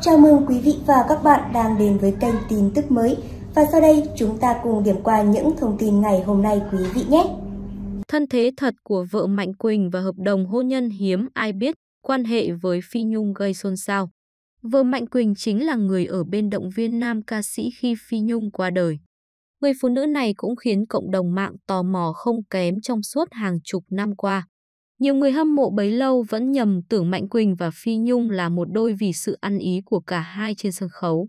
Chào mừng quý vị và các bạn đang đến với kênh tin tức mới. Và sau đây chúng ta cùng điểm qua những thông tin ngày hôm nay quý vị nhé. Thân thế thật của vợ Mạnh Quỳnh và hợp đồng hôn nhân hiếm ai biết, quan hệ với Phi Nhung gây xôn xao. Vợ Mạnh Quỳnh chính là người ở bên động viên nam ca sĩ khi Phi Nhung qua đời. Người phụ nữ này cũng khiến cộng đồng mạng tò mò không kém trong suốt hàng chục năm qua. Nhiều người hâm mộ bấy lâu vẫn nhầm tưởng Mạnh Quỳnh và Phi Nhung là một đôi vì sự ăn ý của cả hai trên sân khấu.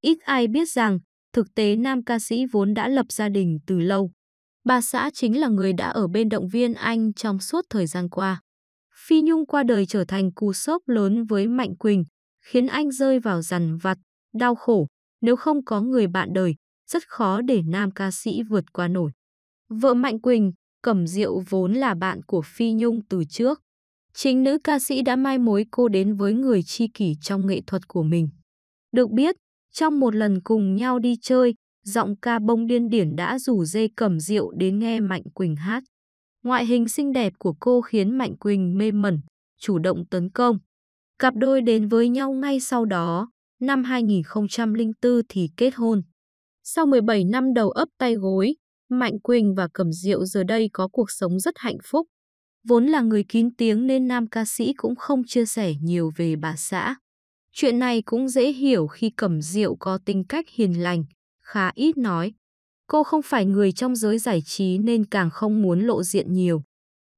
Ít ai biết rằng, thực tế nam ca sĩ vốn đã lập gia đình từ lâu. Bà xã chính là người đã ở bên động viên anh trong suốt thời gian qua. Phi Nhung qua đời trở thành cú sốc lớn với Mạnh Quỳnh, khiến anh rơi vào rằn vặt, đau khổ. Nếu không có người bạn đời, rất khó để nam ca sĩ vượt qua nổi. Vợ Mạnh Quỳnh, Cẩm Diệu vốn là bạn của Phi Nhung từ trước. Chính nữ ca sĩ đã mai mối cô đến với người tri kỷ trong nghệ thuật của mình. Được biết, trong một lần cùng nhau đi chơi, giọng ca bông điên điển đã rủ dây Cẩm Diệu đến nghe Mạnh Quỳnh hát. Ngoại hình xinh đẹp của cô khiến Mạnh Quỳnh mê mẩn, chủ động tấn công. Cặp đôi đến với nhau ngay sau đó, năm 2004 thì kết hôn. Sau 17 năm đầu ấp tay gối, Mạnh Quỳnh và Cẩm Diệu giờ đây có cuộc sống rất hạnh phúc. Vốn là người kín tiếng nên nam ca sĩ cũng không chia sẻ nhiều về bà xã. Chuyện này cũng dễ hiểu khi Cẩm Diệu có tính cách hiền lành, khá ít nói. Cô không phải người trong giới giải trí nên càng không muốn lộ diện nhiều.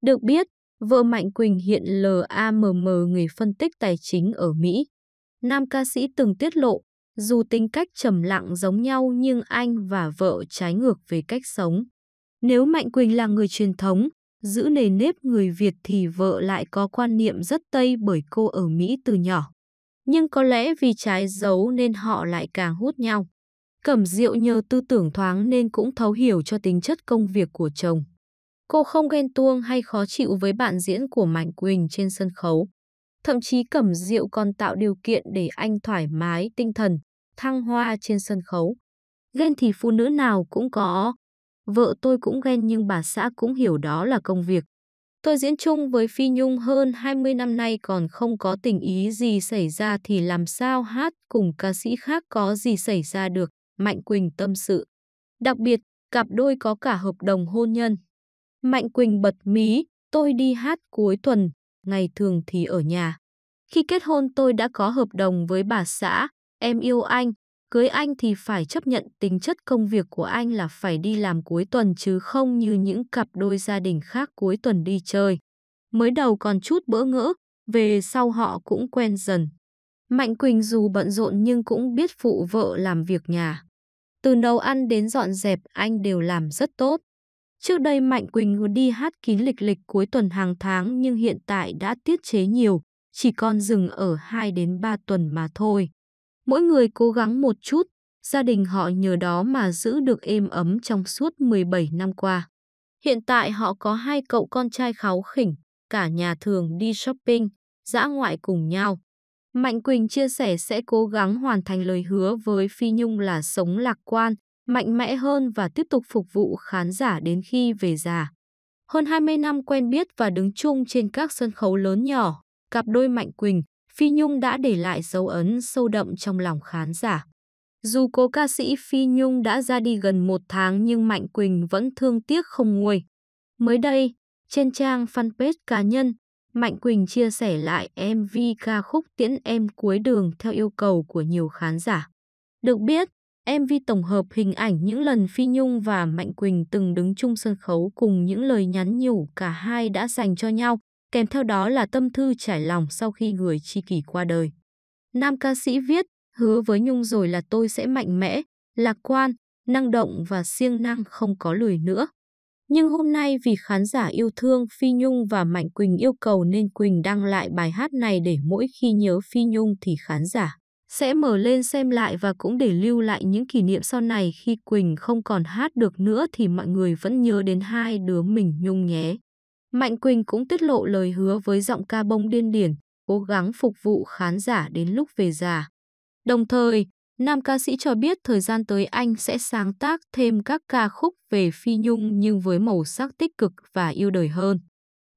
Được biết, vợ Mạnh Quỳnh hiện LAMM người phân tích tài chính ở Mỹ. Nam ca sĩ từng tiết lộ, dù tính cách trầm lặng giống nhau nhưng anh và vợ trái ngược về cách sống. Nếu Mạnh Quỳnh là người truyền thống, giữ nề nếp người Việt thì vợ lại có quan niệm rất Tây bởi cô ở Mỹ từ nhỏ. Nhưng có lẽ vì trái dấu nên họ lại càng hút nhau. Cẩm Diệu nhờ tư tưởng thoáng nên cũng thấu hiểu cho tính chất công việc của chồng. Cô không ghen tuông hay khó chịu với bạn diễn của Mạnh Quỳnh trên sân khấu. Thậm chí Cẩm Diệu còn tạo điều kiện để anh thoải mái tinh thần, thăng hoa trên sân khấu. Ghen thì phụ nữ nào cũng có. Vợ tôi cũng ghen nhưng bà xã cũng hiểu đó là công việc. Tôi diễn chung với Phi Nhung hơn 20 năm nay còn không có tình ý gì xảy ra thì làm sao hát cùng ca sĩ khác có gì xảy ra được, Mạnh Quỳnh tâm sự. Đặc biệt, cặp đôi có cả hợp đồng hôn nhân. Mạnh Quỳnh bật mí, tôi đi hát cuối tuần, ngày thường thì ở nhà. Khi kết hôn tôi đã có hợp đồng với bà xã, Em yêu anh, cưới anh thì phải chấp nhận tính chất công việc của anh là phải đi làm cuối tuần chứ không như những cặp đôi gia đình khác cuối tuần đi chơi. Mới đầu còn chút bỡ ngỡ, về sau họ cũng quen dần. Mạnh Quỳnh dù bận rộn nhưng cũng biết phụ vợ làm việc nhà. Từ nấu ăn đến dọn dẹp anh đều làm rất tốt. Trước đây Mạnh Quỳnh đi hát kín lịch lịch cuối tuần hàng tháng nhưng hiện tại đã tiết chế nhiều, chỉ còn dừng ở 2 đến 3 tuần mà thôi. Mỗi người cố gắng một chút, gia đình họ nhờ đó mà giữ được êm ấm trong suốt 17 năm qua. Hiện tại họ có hai cậu con trai kháu khỉnh, cả nhà thường đi shopping, dã ngoại cùng nhau. Mạnh Quỳnh chia sẻ sẽ cố gắng hoàn thành lời hứa với Phi Nhung là sống lạc quan, mạnh mẽ hơn và tiếp tục phục vụ khán giả đến khi về già. Hơn 20 năm quen biết và đứng chung trên các sân khấu lớn nhỏ, cặp đôi Mạnh Quỳnh, Phi Nhung đã để lại dấu ấn sâu đậm trong lòng khán giả. Dù cố ca sĩ Phi Nhung đã ra đi gần một tháng nhưng Mạnh Quỳnh vẫn thương tiếc không nguôi. Mới đây, trên trang fanpage cá nhân, Mạnh Quỳnh chia sẻ lại MV ca khúc Tiễn Em Cuối Đường theo yêu cầu của nhiều khán giả. Được biết, MV tổng hợp hình ảnh những lần Phi Nhung và Mạnh Quỳnh từng đứng chung sân khấu cùng những lời nhắn nhủ cả hai đã dành cho nhau, kèm theo đó là tâm thư trải lòng sau khi người tri kỷ qua đời. Nam ca sĩ viết, hứa với Nhung rồi là tôi sẽ mạnh mẽ, lạc quan, năng động và siêng năng không có lười nữa. Nhưng hôm nay vì khán giả yêu thương Phi Nhung và Mạnh Quỳnh yêu cầu nên Quỳnh đăng lại bài hát này để mỗi khi nhớ Phi Nhung thì khán giả sẽ mở lên xem lại và cũng để lưu lại những kỷ niệm sau này khi Quỳnh không còn hát được nữa thì mọi người vẫn nhớ đến hai đứa mình Nhung nhé. Mạnh Quỳnh cũng tiết lộ lời hứa với giọng ca bông điên điển, cố gắng phục vụ khán giả đến lúc về già. Đồng thời, nam ca sĩ cho biết thời gian tới anh sẽ sáng tác thêm các ca khúc về Phi Nhung nhưng với màu sắc tích cực và yêu đời hơn.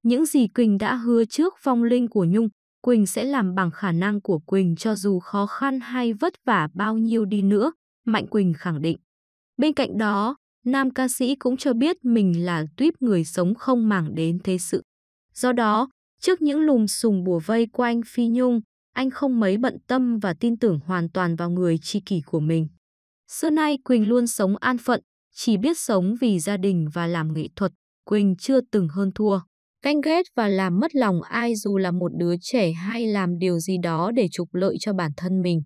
Những gì Quỳnh đã hứa trước phong linh của Nhung, Quỳnh sẽ làm bằng khả năng của Quỳnh cho dù khó khăn hay vất vả bao nhiêu đi nữa, Mạnh Quỳnh khẳng định. Bên cạnh đó, nam ca sĩ cũng cho biết mình là tuyếp người sống không màng đến thế sự. Do đó, trước những lùm xùm bùa vây quanh Phi Nhung, anh không mấy bận tâm và tin tưởng hoàn toàn vào người tri kỷ của mình. Xưa nay Quỳnh luôn sống an phận, chỉ biết sống vì gia đình và làm nghệ thuật. Quỳnh chưa từng hơn thua. ganh ghét và làm mất lòng ai dù là một đứa trẻ hay làm điều gì đó để trục lợi cho bản thân mình.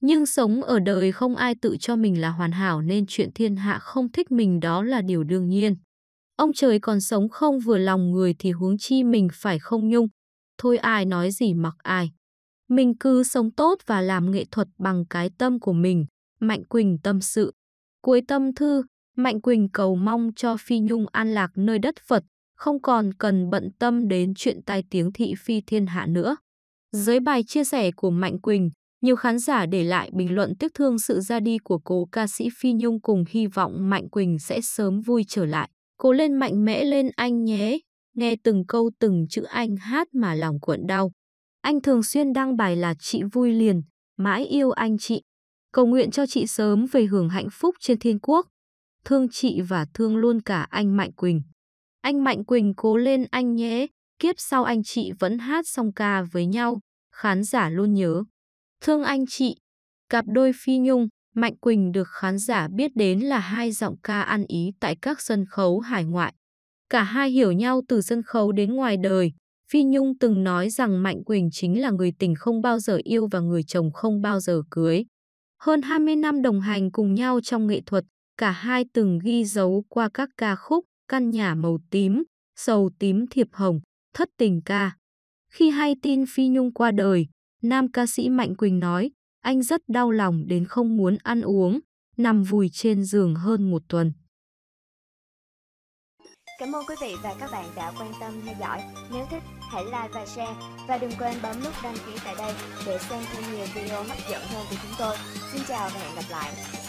Nhưng sống ở đời không ai tự cho mình là hoàn hảo nên chuyện thiên hạ không thích mình đó là điều đương nhiên. Ông trời còn sống không vừa lòng người thì huống chi mình phải không nhung. Thôi ai nói gì mặc ai. Mình cứ sống tốt và làm nghệ thuật bằng cái tâm của mình. Mạnh Quỳnh tâm sự. Cuối tâm thư, Mạnh Quỳnh cầu mong cho Phi Nhung an lạc nơi đất Phật, không còn cần bận tâm đến chuyện tai tiếng thị phi thiên hạ nữa. Dưới bài chia sẻ của Mạnh Quỳnh, nhiều khán giả để lại bình luận tiếc thương sự ra đi của cố ca sĩ Phi Nhung cùng hy vọng Mạnh Quỳnh sẽ sớm vui trở lại. Cố lên mạnh mẽ lên anh nhé. Nghe từng câu từng chữ anh hát mà lòng cuộn đau. Anh thường xuyên đăng bài là chị vui liền, mãi yêu anh chị. Cầu nguyện cho chị sớm về hưởng hạnh phúc trên thiên quốc. Thương chị và thương luôn cả anh Mạnh Quỳnh. Anh Mạnh Quỳnh cố lên anh nhé. Kiếp sau anh chị vẫn hát song ca với nhau. Khán giả luôn nhớ. Thương anh chị, cặp đôi Phi Nhung, Mạnh Quỳnh được khán giả biết đến là hai giọng ca ăn ý tại các sân khấu hải ngoại. Cả hai hiểu nhau từ sân khấu đến ngoài đời. Phi Nhung từng nói rằng Mạnh Quỳnh chính là người tình không bao giờ yêu và người chồng không bao giờ cưới. Hơn 20 năm đồng hành cùng nhau trong nghệ thuật, cả hai từng ghi dấu qua các ca khúc Căn nhà màu tím, Sầu tím thiệp hồng, Thất tình ca. Khi hay tin Phi Nhung qua đời, Nam ca sĩ Mạnh Quỳnh nói, anh rất đau lòng đến không muốn ăn uống, nằm vùi trên giường hơn một tuần. Cảm ơn quý vị và các bạn đã quan tâm theo dõi. Nếu thích, hãy like và share. Và đừng quên bấm nút đăng ký tại đây để xem thêm nhiều video hấp dẫn hơn của chúng tôi. Xin chào và hẹn gặp lại.